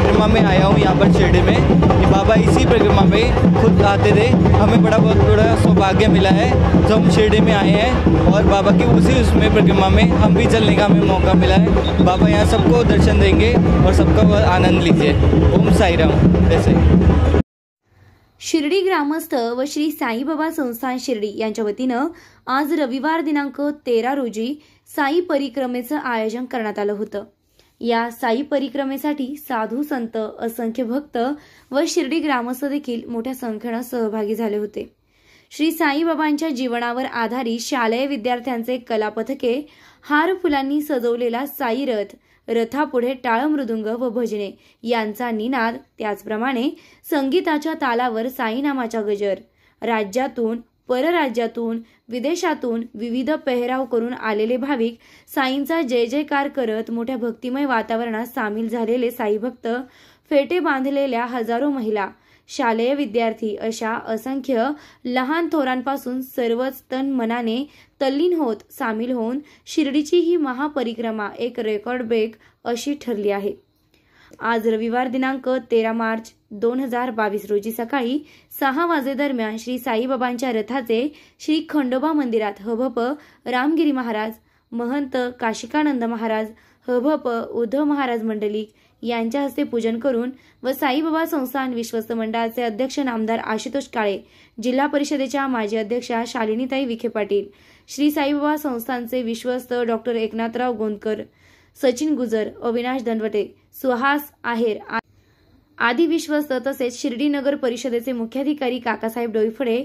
परिक्रमा में आया हूँ यहाँ पर शिरडी में ये बाबा इसी परिक्रमा में खुद आते थे हमें बड़ा बहुत बड़ा सौभाग्य मिला है जो हम शिरडी में आए हैं और बाबा की उसी उसमें परिक्रमा में हम भी चलने का हमें मौका मिला है बाबा यहाँ सबको दर्शन देंगे और सबका बहुत आनंद लीजिए ओम साई राम ऐसे शिर्डी ग्रामस्थ व श्री बाबा संस्थान शिर्डी वती आज रविवार दिनांक तेरा रोजी साई परिक्रमेचं आयोजन कर या साई परिक्रमेसाठी साधू संत असंख्य भक्त व शिर्डी ग्रामस्थ देखील मोठ्या संख्येनं सहभागी झाले होते श्री साईबाबांच्या जीवनावर आधारित शालेय विद्यार्थ्यांचे कलापथके हार फुलांनी सजवलेला साई रथ रथापुढे टाळमृदुंग व भजने यांचा निनाद त्याचप्रमाणे संगीताच्या तालावर साईनामाचा गजर राज्यातून परराज्यातून विदेशातून विविध पेहराव करून आलेले भाविक साईंचा जय जयकार करत मोठ्या भक्तिमय वातावरणात सामील झालेले साई भक्त फेटे बांधलेल्या हजारो महिला शालेय विद्यार्थी अशा असंख्य लहान थोरांपासून सर्वच तन मनाने तल्लीन होत सामील होऊन शिर्डीची ही महापरिक्रमा एक रेकॉर्ड ब्रेक अशी ठरली आहे आज रविवार दिनांक तेरा मार्च दोन हजार बावीस रोजी सकाळी सहा वाजेदरम्यान श्री साईबाबांच्या रथाचे श्री खंडोबा मंदिरात हभप रामगिरी महाराज महंत काशिकानंद महाराज हभप उद्धव महाराज मंडली यांच्या हस्ते पूजन करून व साईबाबा संस्थान विश्वस्त मंडळाचे अध्यक्ष नामदार आशुतोष काळे जिल्हा परिषदेच्या माजी अध्यक्षा शालिनीताई विखे पाटील श्री साईबाबा संस्थानचे विश्वस्त डॉक्टर एकनाथराव गोंदकर सचिन गुजर अविनाश दनवटे सुहास आहेर आदी विश्वस्त तसेच शिर्डी नगर परिषदेचे मुख्याधिकारी काकासाहेब डोईफडे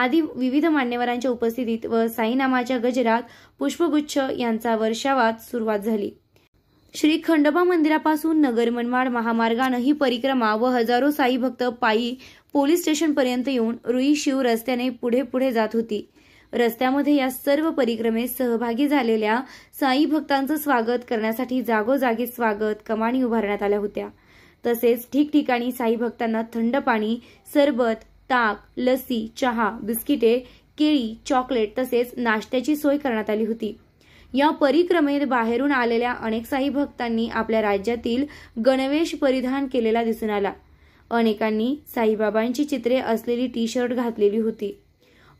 आदी विविध मान्यवरांच्या उपस्थितीत व साईनामाच्या गजरात पुष्पगुच्छ यांचा वर्षावात सुरुवात झाली श्री खंडोबा मंदिरापासून नगर मनमाड महामार्गानं ही परिक्रमा व हजारो साई भक्त पायी पोलीस स्टेशनपर्यंत येऊन रुई शिव रस्त्याने पुढे पुढे जात होती रस्त्यामध्ये या सर्व परिक्रमेत सहभागी झालेल्या साई भक्तांचं स्वागत करण्यासाठी जागोजागी स्वागत कमाणी उभारण्यात आल्या होत्या तसेच ठिकठिकाणी साई भक्तांना थंड पाणी सरबत ताक लसी चहा बिस्किटे केळी चॉकलेट तसेच नाश्त्याची सोय करण्यात आली होती या परिक्रमेत बाहेरून आलेल्या अनेक साई भक्तांनी आपल्या राज्यातील गणवेश परिधान केलेला दिसून आला अनेकांनी साईबाबांची चित्रे असलेली टी शर्ट घातलेली होती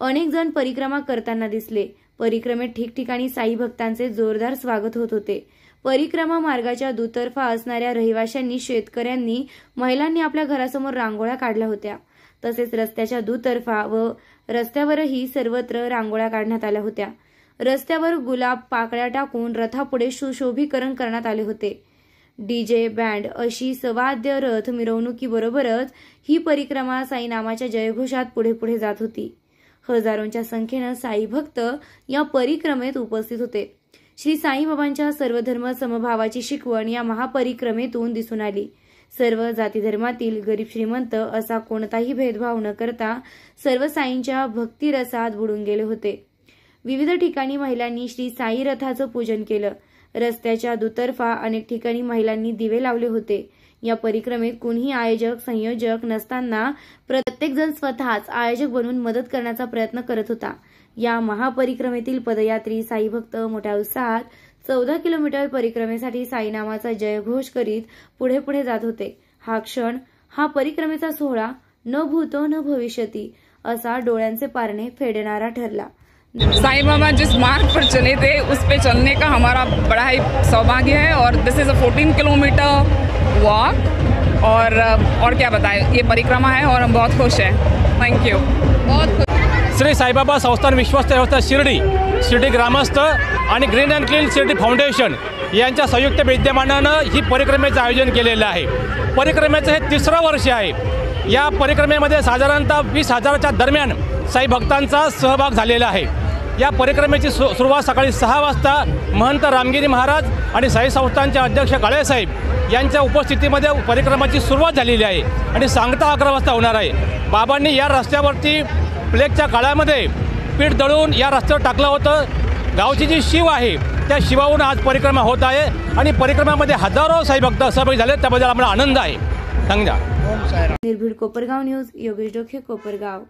अनेक जण परिक्रमा करताना दिसले परिक्रमेत ठिकठिकाणी साई भक्तांचे जोरदार स्वागत होत होते परिक्रमा मार्गाच्या दुतर्फा असणाऱ्या रहिवाशांनी शेतकऱ्यांनी महिलांनी आपल्या घरासमोर रांगोळ्या काढल्या होत्या तसेच रस्त्याच्या दुतर्फा व रस्त्यावरही सर्वत्र रांगोळ्या काढण्यात आल्या होत्या रस्त्यावर गुलाब पाकळ्या टाकून रथापुढे सुशोभीकरण करण्यात आले होते डीजे बँड अशी सवाद्य रथ मिरवणुकीबरोबरच ही परिक्रमा साईनामाच्या जयघोषात पुढे पुढे जात होती हजारोंच्या संख्येनं साई भक्त या परिक्रमेत उपस्थित होते श्री साईबाबांच्या सर्वधर्म समभावाची शिकवण या महापरिक्रमेतून दिसून आली सर्व जाती धर्मातील गरीब श्रीमंत असा कोणताही भेदभाव न करता सर्व साईंच्या भक्तिरसात बुडून गेले होते विविध ठिकाणी महिलांनी श्री साई रथाचं पूजन केलं रस्त्याच्या दुतर्फा अनेक ठिकाणी महिलांनी दिवे लावले होते या परिक्रमेत कुणीही आयोजक संयोजक नसताना प्रत्येकजण स्वतःच आयोजक बनून मदत करण्याचा प्रयत्न करत होता या महापरिक्रमेतील पदयात्री साई भक्त मोठ्या उत्साहात चौदा किलोमीटर परिक्रमेसाठी साईनामाचा जयघोष करीत पुढे पुढे जात होते हा क्षण हा परिक्रमेचा सोहळा न भूतो न भविष्यती असा डोळ्यांचे पारणे फेडणारा ठरला साईबाबा बाबा जिस मार्ग पर चले थे उस पर चलने का हमारा बड़ा ही सौभाग्य है और this is a 14 kilometre walk और और क्या बताएं ये परिक्रमा है और हम बहुत खुश हैं थैंक यू बहुत श्री साईबाबा संस्थान विश्वस्त व्यवस्था शिर्डी शिर्डी ग्रामस्थ आणि green and clean Shirdi foundation यांच्या संयुक्त विद्यमानानं ही परिक्रमेचं आयोजन केलेलं आहे परिक्रमेचं हे तिसरं वर्ष आहे या परिक्रमेमध्ये साधारणतः वीस हजाराच्या दरम्यान साई भक्तांचा सहभाग झालेला आहे या परिक्रमेची सु सुरुवात सकाळी सहा वाजता महंत रामगिरी महाराज आणि साई संस्थांचे अध्यक्ष काळेसाहेब यांच्या उपस्थितीमध्ये परिक्रमाची सुरुवात झालेली आहे आणि सांगता अकरा वाजता होणार आहे बाबांनी या रस्त्यावरती प्लेगच्या काळामध्ये पीठ दळून या रस्त्यावर टाकलं होतं गावची जी शिव आहे त्या शिवाहून आज परिक्रमा होत आहे आणि परिक्रमामध्ये हजारो साई भक्त सहभागी झाले त्याबद्दल आम्हाला आनंद आहे सांगा निर्भीड कोपरगाव न्यूज योगेश डोखे कोपरगाव